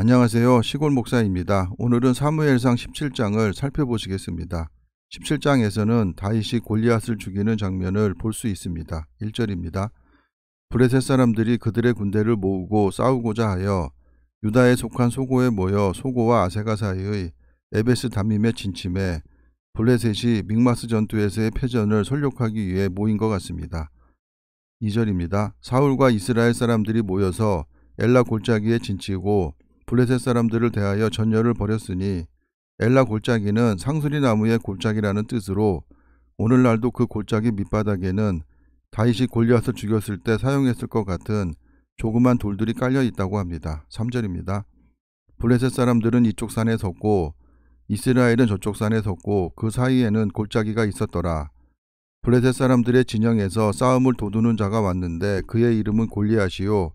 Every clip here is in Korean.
안녕하세요. 시골 목사입니다. 오늘은 사무엘상 17장을 살펴보시겠습니다. 17장에서는 다윗이 골리앗을 죽이는 장면을 볼 수 있습니다. 1절입니다. 브레셋 사람들이 그들의 군대를 모으고 싸우고자 하여 유다에 속한 소고에 모여 소고와 아세가 사이의 에베스 담임의 진침에 블레셋이 믹마스 전투에서의 패전을 설욕하기 위해 모인 것 같습니다. 2절입니다. 사울과 이스라엘 사람들이 모여서 엘라 골짜기에 진치고 블레셋 사람들을 대하여 전열을 벌였으니 엘라 골짜기는 상수리 나무의 골짜기라는 뜻으로 오늘날도 그 골짜기 밑바닥에는 다이이 골리앗을 죽였을 때 사용했을 것 같은 조그만 돌들이 깔려 있다고 합니다. 3절입니다. 블레셋 사람들은 이쪽 산에 섰고 이스라엘은 저쪽 산에 섰고 그 사이에는 골짜기가 있었더라. 블레셋 사람들의 진영에서 싸움을 도두는 자가 왔는데 그의 이름은 골리앗이요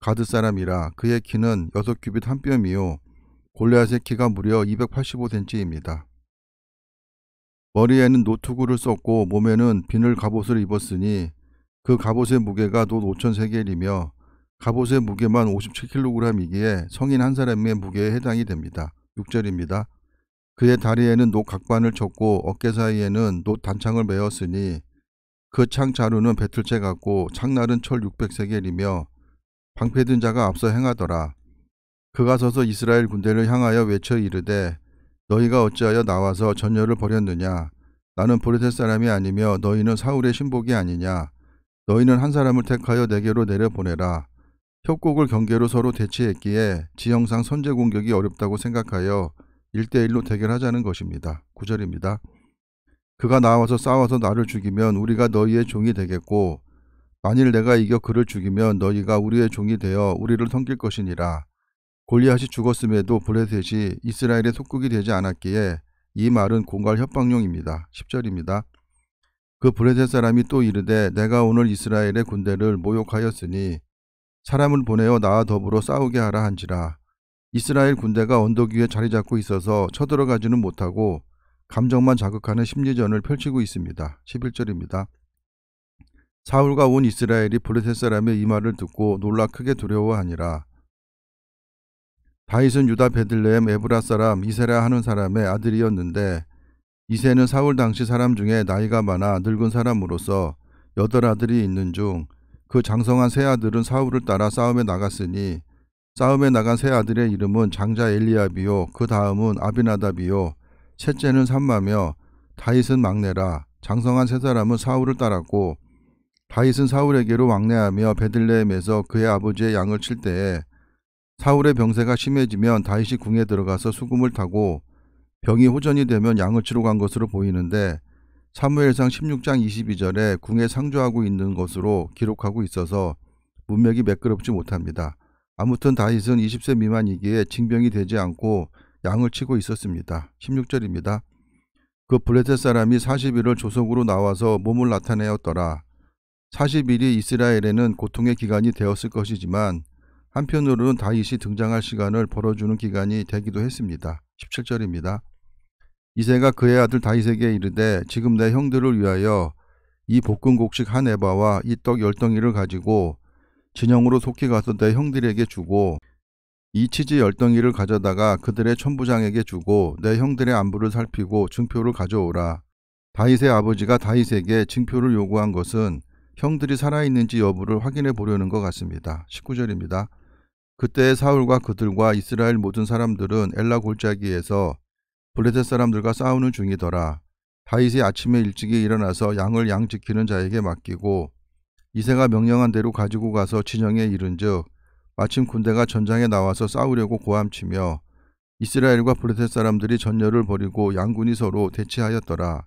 가드 사람이라 그의 키는 여섯 규빗 한 뼘이요 골리앗의 키가 무려 285cm입니다. 머리에는 노트구를 썼고 몸에는 비늘 갑옷을 입었으니 그 갑옷의 무게가 돛5 0 0 0 세겔이며 갑옷의 무게만 57kg이기에 성인 한 사람의 무게에 해당이 됩니다. 6절입니다. 그의 다리에는 노 각반을 쳤고 어깨 사이에는 노 단창을 메었으니 그 창 자루는 배틀째 같고 창날은 철 600세겔이며 방패든 자가 앞서 행하더라. 그가 서서 이스라엘 군대를 향하여 외쳐 이르되 너희가 어찌하여 나와서 전열을 버렸느냐? 나는 보레셋 사람이 아니며 너희는 사울의 신복이 아니냐? 너희는 한 사람을 택하여 내게로 내려보내라. 협곡을 경계로 서로 대치했기에 지형상 선제 공격이 어렵다고 생각하여 일대일로 대결하자는 것입니다. 구절입니다 그가 나와서 싸워서 나를 죽이면 우리가 너희의 종이 되겠고 만일 내가 이겨 그를 죽이면 너희가 우리의 종이 되어 우리를 섬길 것이니라. 골리앗이 죽었음에도 블레셋이 이스라엘의 속국이 되지 않았기에 이 말은 공갈 협박용입니다. 10절입니다. 그 블레셋 사람이 또 이르되 내가 오늘 이스라엘의 군대를 모욕하였으니 사람을 보내어 나와 더불어 싸우게 하라 한지라. 이스라엘 군대가 언덕 위에 자리 잡고 있어서 쳐들어가지는 못하고 감정만 자극하는 심리전을 펼치고 있습니다. 11절입니다. 사울과 온 이스라엘이 블레셋 사람의 이 말을 듣고 놀라 크게 두려워하니라. 다윗은 유다 베들레헴 에브라 사람 이세라 하는 사람의 아들이었는데 이세는 사울 당시 사람 중에 나이가 많아 늙은 사람으로서 여덟 아들이 있는 중 그 장성한 세 아들은 사울을 따라 싸움에 나갔으니 싸움에 나간 세 아들의 이름은 장자 엘리압이요 그 다음은 아비나답이요 셋째는 삼마며 다윗은 막내라 장성한 세 사람은 사울을 따랐고 다윗은 사울에게로 왕래하며 베들레헴에서 그의 아버지의 양을 칠 때에 사울의 병세가 심해지면 다윗이 궁에 들어가서 수금을 타고 병이 호전이 되면 양을 치러 간 것으로 보이는데 사무엘상 16장 22절에 궁에 상주하고 있는 것으로 기록하고 있어서 문맥이 매끄럽지 못합니다. 아무튼 다윗은 20세 미만이기에 징병이 되지 않고 양을 치고 있었습니다. 16절입니다. 그 블레셋 사람이 40일을 조속으로 나와서 몸을 나타내었더라. 40일이 이스라엘에는 고통의 기간이 되었을 것이지만 한편으로는 다윗이 등장할 시간을 벌어주는 기간이 되기도 했습니다. 17절입니다. 이세가 그의 아들 다윗에게 이르되 지금 내 형들을 위하여 이 볶은 곡식 한 에바와 이 떡열 덩이를 가지고 진영으로 속히 가서 내 형들에게 주고 이 치즈 열 덩이를 가져다가 그들의 천부장에게 주고 내 형들의 안부를 살피고 증표를 가져오라. 다윗의 아버지가 다윗에게 증표를 요구한 것은 형들이 살아있는지 여부를 확인해 보려는 것 같습니다. 19절입니다. 그때 사울과 그들과 이스라엘 모든 사람들은 엘라 골짜기에서 블레셋 사람들과 싸우는 중이더라. 다윗이 아침에 일찍이 일어나서 양을 양 지키는 자에게 맡기고 이세가 명령한 대로 가지고 가서 진영에 이른즉 마침 군대가 전장에 나와서 싸우려고 고함치며 이스라엘과 블레셋 사람들이 전열을 벌이고 양군이 서로 대치하였더라.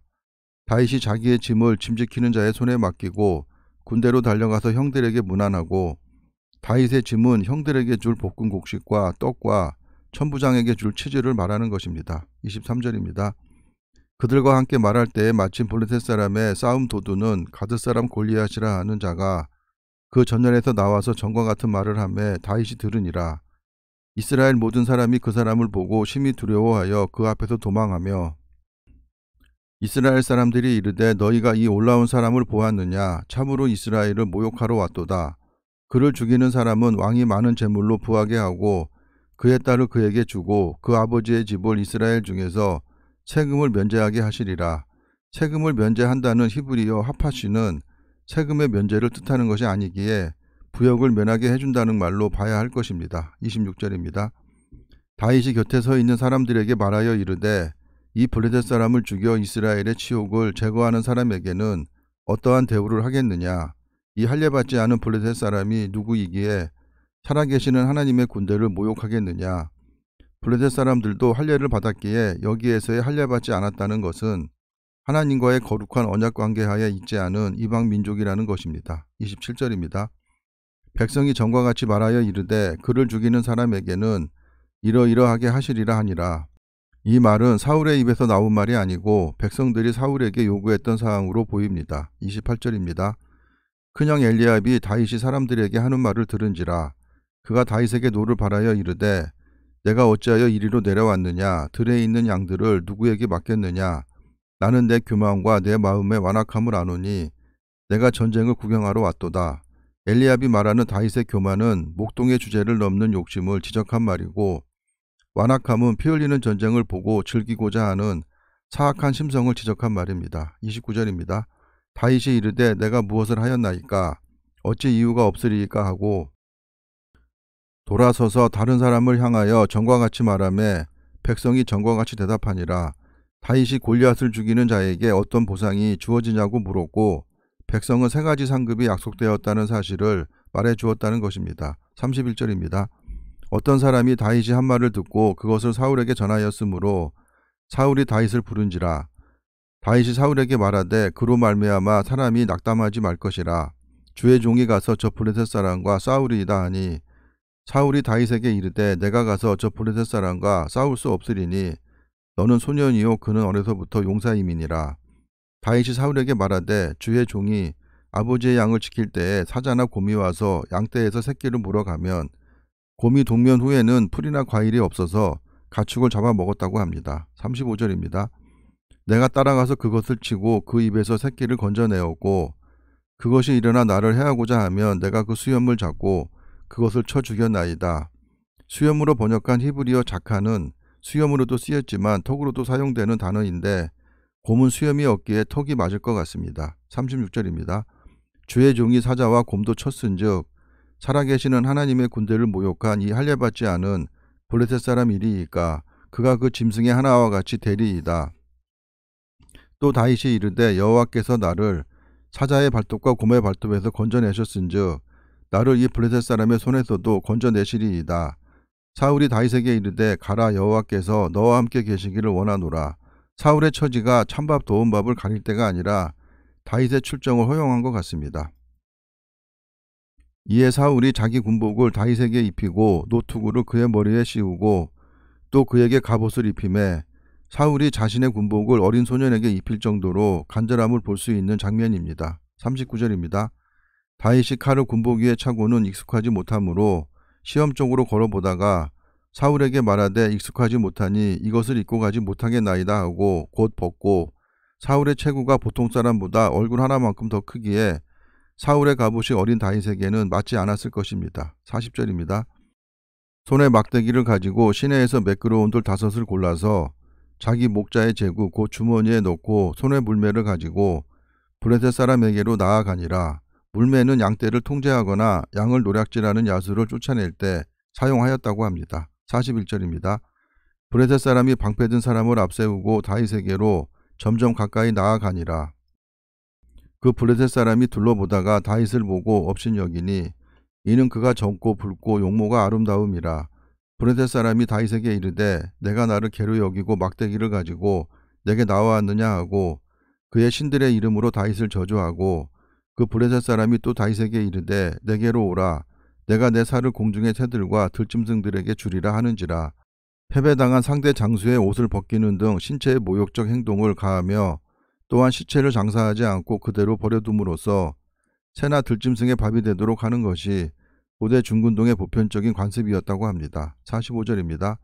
다윗이 자기의 짐을 짐 지키는 자의 손에 맡기고 군대로 달려가서 형들에게 무난하고 다윗의 짐은 형들에게 줄 볶은 곡식과 떡과 천부장에게 줄 치즈를 말하는 것입니다. 23절입니다. 그들과 함께 말할 때에 마침 블레셋 사람의 싸움 도두는 가드 사람 골리앗이라 하는 자가 그 전열에서 나와서 전과 같은 말을 하며 다윗이 들으니라. 이스라엘 모든 사람이 그 사람을 보고 심히 두려워하여 그 앞에서 도망하며 이스라엘 사람들이 이르되 너희가 이 올라온 사람을 보았느냐 참으로 이스라엘을 모욕하러 왔도다. 그를 죽이는 사람은 왕이 많은 재물로 부하게 하고 그의 딸을 그에게 주고 그 아버지의 집을 이스라엘 중에서 세금을 면제하게 하시리라. 세금을 면제한다는 히브리어 하파시는 세금의 면제를 뜻하는 것이 아니기에 부역을 면하게 해준다는 말로 봐야 할 것입니다. 26절입니다. 다윗이 곁에 서 있는 사람들에게 말하여 이르되 이 블레셋 사람을 죽여 이스라엘의 치욕을 제거하는 사람에게는 어떠한 대우를 하겠느냐? 이 할례받지 않은 블레셋 사람이 누구이기에 살아계시는 하나님의 군대를 모욕하겠느냐? 블레셋 사람들도 할례를 받았기에 여기에서의 할례받지 않았다는 것은 하나님과의 거룩한 언약 관계하에 있지 않은 이방 민족이라는 것입니다. 27절입니다. 백성이 전과 같이 말하여 이르되 그를 죽이는 사람에게는 이러이러하게 하시리라 하니라. 이 말은 사울의 입에서 나온 말이 아니고 백성들이 사울에게 요구했던 사항으로 보입니다. 28절입니다. 큰형 엘리압이 다윗이 사람들에게 하는 말을 들은지라 그가 다윗에게 노를 바라여 이르되 내가 어찌하여 이리로 내려왔느냐 들에 있는 양들을 누구에게 맡겼느냐 나는 내 교만과 내 마음의 완악함을 아노니 내가 전쟁을 구경하러 왔도다 엘리압이 말하는 다윗의 교만은 목동의 주제를 넘는 욕심을 지적한 말이고 완악함은 피 흘리는 전쟁을 보고 즐기고자 하는 사악한 심성을 지적한 말입니다. 29절입니다. 다윗이 이르되 내가 무엇을 하였나이까 어찌 이유가 없으리까 하고 돌아서서 다른 사람을 향하여 전과 같이 말하에 백성이 전과 같이 대답하니라 다윗이 골리앗을 죽이는 자에게 어떤 보상이 주어지냐고 물었고 백성은 세 가지 상급이 약속되었다는 사실을 말해 주었다는 것입니다. 31절입니다. 어떤 사람이 다윗이 한 말을 듣고 그것을 사울에게 전하였으므로 사울이 다윗을 부른지라 다윗이 사울에게 말하되 그로 말미암아 사람이 낙담하지 말 것이라 주의 종이 가서 저 블레셋 사람과 싸우리이다 하니 사울이 다윗에게 이르되 내가 가서 저 블레셋 사람과 싸울 수 없으리니 너는 소년이요 그는 어려서부터 용사임이니라 다윗이 사울에게 말하되 주의 종이 아버지의 양을 지킬 때에 사자나 곰이 와서 양떼에서 새끼를 물어가면 곰이 동면 후에는 풀이나 과일이 없어서 가축을 잡아먹었다고 합니다. 35절입니다. 내가 따라가서 그것을 치고 그 입에서 새끼를 건져내었고 그것이 일어나 나를 해하고자 하면 내가 그 수염을 잡고 그것을 쳐 죽였나이다. 수염으로 번역한 히브리어 자카는 수염으로도 쓰였지만 턱으로도 사용되는 단어인데 곰은 수염이 없기에 턱이 맞을 것 같습니다. 36절입니다. 주의 종이 사자와 곰도 쳤은즉 살아계시는 하나님의 군대를 모욕한 이 할례받지 않은 블레셋 사람 이리이까 그가 그 짐승의 하나와 같이 대리이다또 다윗이 이르되 여호와께서 나를 사자의 발톱과 곰의 발톱에서 건져내셨은즉 나를 이 블레셋 사람의 손에서도 건져내시리이다. 사울이 다윗에게 이르되 가라 여호와께서 너와 함께 계시기를 원하노라. 사울의 처지가 찬밥 도움밥을 가릴 때가 아니라 다윗의 출정을 허용한 것 같습니다. 이에 사울이 자기 군복을 다윗에게 입히고 노트구를 그의 머리에 씌우고 또 그에게 갑옷을 입히매 사울이 자신의 군복을 어린 소년에게 입힐 정도로 간절함을 볼 수 있는 장면입니다. 39절입니다. 다윗이 칼을 군복 위에 차고는 익숙하지 못하므로 시험 쪽으로 걸어보다가 사울에게 말하되 익숙하지 못하니 이것을 입고 가지 못하게나이다 하고 곧 벗고 사울의 체구가 보통 사람보다 얼굴 하나만큼 더 크기에 사울의 갑옷이 어린 다윗에게는 맞지 않았을 것입니다. 40절입니다. 손에 막대기를 가지고 시내에서 매끄러운 돌 다섯을 골라서 자기 목자의 재구 곧 주머니에 넣고 손에 물매를 가지고 브레셋 사람에게로 나아가니라. 물매는 양떼를 통제하거나 양을 노략질하는 야수를 쫓아낼 때 사용하였다고 합니다. 41절입니다. 브레셋 사람이 방패든 사람을 앞세우고 다윗에게로 점점 가까이 나아가니라. 그 블레셋 사람이 둘러보다가 다윗을 보고 업신여기니 이는 그가 젊고 붉고 용모가 아름다움이라 블레셋 사람이 다윗에게 이르되 내가 나를 개로 여기고 막대기를 가지고 내게 나와왔느냐 하고 그의 신들의 이름으로 다윗을 저주하고 그 블레셋 사람이 또 다윗에게 이르되 내게로 오라 내가 내 살을 공중의 새들과 들짐승들에게 주리라 하는지라 패배당한 상대 장수의 옷을 벗기는 등 신체의 모욕적 행동을 가하며 또한 시체를 장사하지 않고 그대로 버려둠으로써 새나 들짐승의 밥이 되도록 하는 것이 고대 중군동의 보편적인 관습이었다고 합니다. 45절입니다.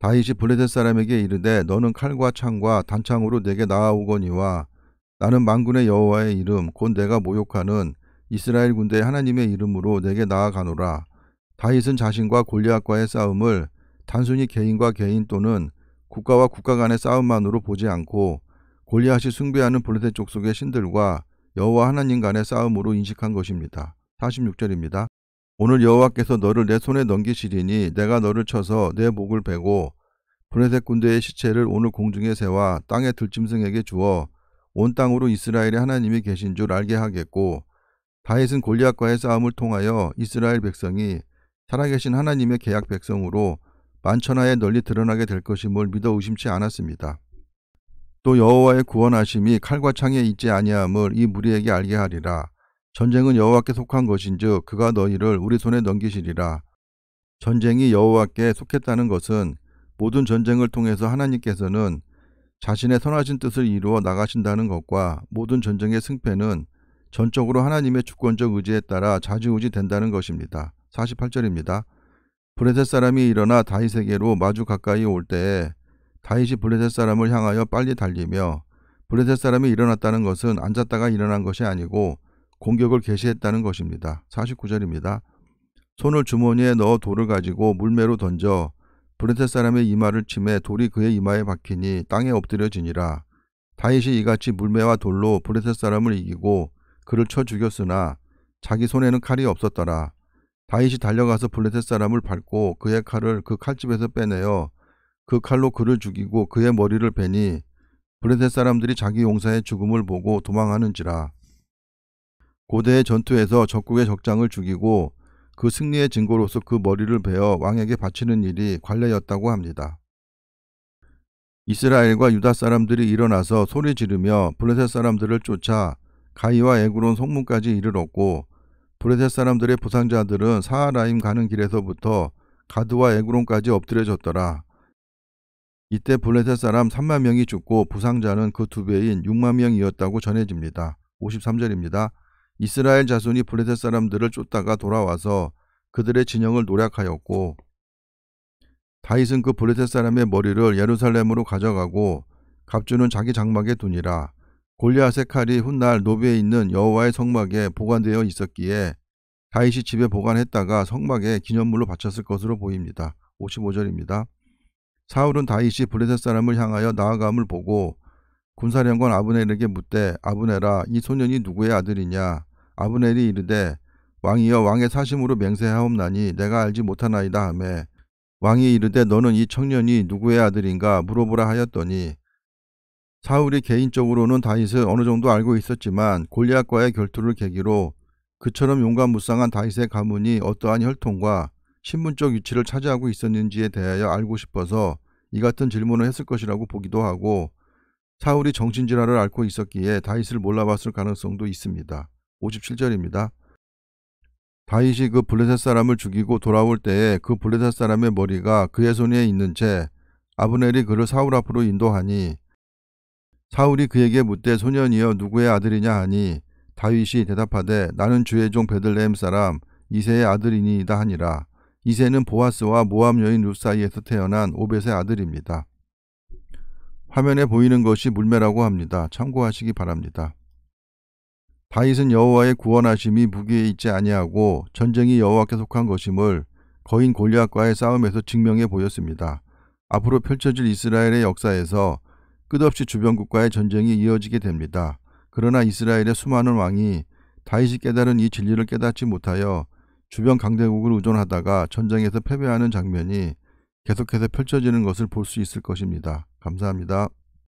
다윗이 블레셋 사람에게 이르되 너는 칼과 창과 단창으로 내게 나아오거니와 나는 만군의 여호와의 이름 곧 내가 모욕하는 이스라엘 군대 하나님의 이름으로 내게 나아가노라. 다윗은 자신과 골리앗과의 싸움을 단순히 개인과 개인 또는 국가와 국가 간의 싸움만으로 보지 않고 골리앗이 숭배하는 블레셋 족속의 신들과 여호와 하나님 간의 싸움으로 인식한 것입니다. 46절입니다. 오늘 여호와께서 너를 내 손에 넘기시리니 내가 너를 쳐서 내 목을 베고 블레셋 군대의 시체를 오늘 공중에 세와 땅의 들짐승에게 주어 온 땅으로 이스라엘의 하나님이 계신 줄 알게 하겠고 다윗은 골리앗과의 싸움을 통하여 이스라엘 백성이 살아계신 하나님의 계약 백성으로 만천하에 널리 드러나게 될 것임을 믿어 의심치 않았습니다. 또 여호와의 구원하심이 칼과 창에 있지 아니함을 이 무리에게 알게 하리라. 전쟁은 여호와께 속한 것인즉 그가 너희를 우리 손에 넘기시리라. 전쟁이 여호와께 속했다는 것은 모든 전쟁을 통해서 하나님께서는 자신의 선하신 뜻을 이루어 나가신다는 것과 모든 전쟁의 승패는 전적으로 하나님의 주권적 의지에 따라 자지우지 된다는 것입니다. 48절입니다. 브레셋 사람이 일어나 다윗에게로 마주 가까이 올 때에 다윗이 블레셋 사람을 향하여 빨리 달리며 블레셋 사람이 일어났다는 것은 앉았다가 일어난 것이 아니고 공격을 개시했다는 것입니다. 49절입니다. 손을 주머니에 넣어 돌을 가지고 물매로 던져 블레셋 사람의 이마를 치매 돌이 그의 이마에 박히니 땅에 엎드려지니라. 다윗이 이같이 물매와 돌로 블레셋 사람을 이기고 그를 쳐 죽였으나 자기 손에는 칼이 없었더라. 다윗이 달려가서 블레셋 사람을 밟고 그의 칼을 그 칼집에서 빼내어 그 칼로 그를 죽이고 그의 머리를 베니 블레셋 사람들이 자기 용사의 죽음을 보고 도망하는지라. 고대의 전투에서 적국의 적장을 죽이고 그 승리의 증거로서 그 머리를 베어 왕에게 바치는 일이 관례였다고 합니다. 이스라엘과 유다 사람들이 일어나서 소리 지르며 블레셋 사람들을 쫓아 가이와 에그론 성문까지 이르렀고 블레셋 사람들의 부상자들은 사하라임 가는 길에서부터 가드와 에그론까지 엎드려졌더라. 이때 블레셋 사람 3만 명이 죽고 부상자는 그 두 배인 6만 명이었다고 전해집니다. 53절입니다. 이스라엘 자손이 블레셋 사람들을 쫓다가 돌아와서 그들의 진영을 노략하였고 다윗은 그 블레셋 사람의 머리를 예루살렘으로 가져가고 갑주는 자기 장막에 두니라 골리앗의 칼이 훗날 노비에 있는 여호와의 성막에 보관되어 있었기에 다윗이 집에 보관했다가 성막에 기념물로 바쳤을 것으로 보입니다. 55절입니다. 사울은 다윗이 블레셋 사람을 향하여 나아감을 보고 군사령관 아브넬에게 묻되 아브넬아 이 소년이 누구의 아들이냐 아브넬이 이르되 왕이여 왕의 사심으로 맹세하옵나니 내가 알지 못하나이다 하매 왕이 이르되 너는 이 청년이 누구의 아들인가 물어보라 하였더니 사울이 개인적으로는 다윗을 어느 정도 알고 있었지만 골리앗과의 결투를 계기로 그처럼 용감 무쌍한 다윗의 가문이 어떠한 혈통과 신분적 위치를 차지하고 있었는지에 대하여 알고 싶어서 이 같은 질문을 했을 것이라고 보기도 하고 사울이 정신질환을 앓고 있었기에 다윗을 몰라봤을 가능성도 있습니다. 57절입니다. 다윗이 그 블레셋 사람을 죽이고 돌아올 때에 그 블레셋 사람의 머리가 그의 손에 있는 채 아브넬이 그를 사울 앞으로 인도하니 사울이 그에게 묻되 소년이여 누구의 아들이냐 하니 다윗이 대답하되 나는 주의 종 베들레헴 사람 이세의 아들이니이다 하니라 이세는 보아스와 모압 여인 룻 사이에서 태어난 오벳의 아들입니다. 화면에 보이는 것이 물매라고 합니다. 참고하시기 바랍니다. 다윗은 여호와의 구원하심이 무기에 있지 아니하고 전쟁이 여호와께 속한 것임을 거인 골리앗과의 싸움에서 증명해 보였습니다. 앞으로 펼쳐질 이스라엘의 역사에서 끝없이 주변국과의 전쟁이 이어지게 됩니다. 그러나 이스라엘의 수많은 왕이 다윗이 깨달은 이 진리를 깨닫지 못하여 주변 강대국을 의존하다가 전쟁에서 패배하는 장면이 계속해서 펼쳐지는 것을 볼 수 있을 것입니다. 감사합니다.